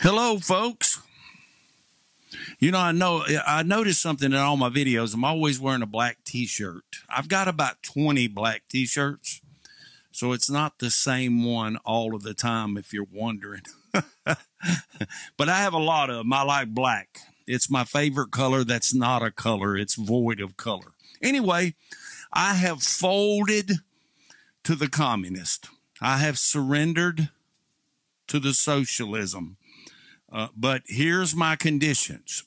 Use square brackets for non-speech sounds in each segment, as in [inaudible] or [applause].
Hello, folks. You know, I know I noticed something in all my videos. I'm always wearing a black T-shirt. I've got about 20 black T-shirts, so it's not the same one all of the time. If you're wondering, [laughs] but I have a lot of them. I like black. It's my favorite color. That's not a color. It's void of color. Anyway, I have folded to the communist. I have surrendered to the socialism. Uh, but here's my conditions.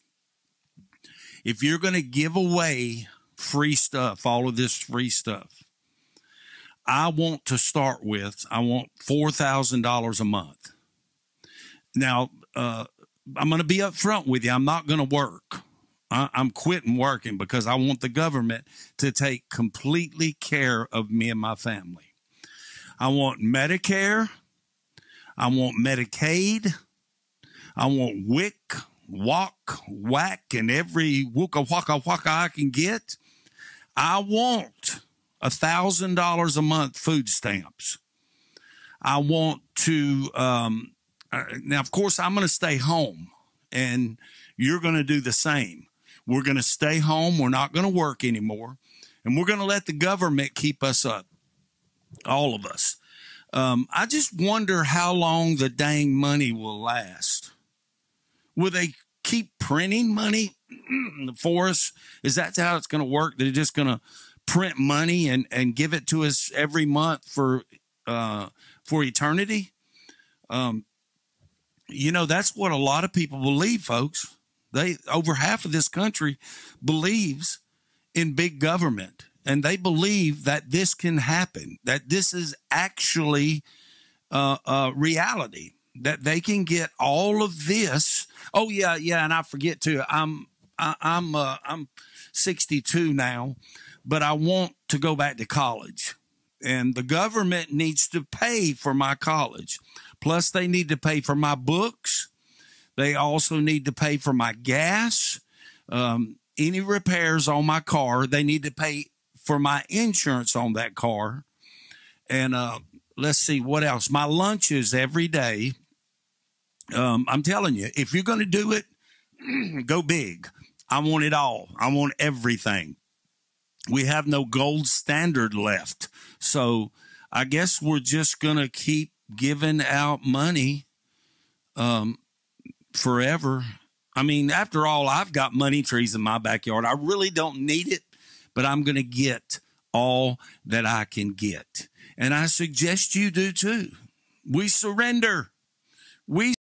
If you're going to give away free stuff, all of this free stuff, I want to start with, I want $4,000 a month. Now, uh, I'm going to be upfront with you. I'm not going to work. I, I'm quitting working because I want the government to take completely care of me and my family. I want Medicare. I want Medicaid. I want wick, walk, whack, and every wooka waka waka I can get. I want a thousand dollars a month food stamps. I want to um, uh, now. Of course, I'm going to stay home, and you're going to do the same. We're going to stay home. We're not going to work anymore, and we're going to let the government keep us up, all of us. Um, I just wonder how long the dang money will last. Will they keep printing money [clears throat] for us? Is that how it's going to work? They're just going to print money and, and give it to us every month for uh, for eternity. Um, you know, that's what a lot of people believe, folks. They over half of this country believes in big government, and they believe that this can happen, that this is actually uh, reality that they can get all of this. Oh yeah, yeah, and I forget too. I'm I, am i am uh, I'm 62 now, but I want to go back to college, and the government needs to pay for my college. Plus, they need to pay for my books. They also need to pay for my gas, um, any repairs on my car. They need to pay for my insurance on that car, and uh, let's see what else. My lunches every day. Um, I'm telling you, if you're going to do it, [clears throat] go big. I want it all. I want everything. We have no gold standard left. So I guess we're just going to keep giving out money um, forever. I mean, after all, I've got money trees in my backyard. I really don't need it, but I'm going to get all that I can get. And I suggest you do too. We surrender. We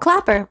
Clapper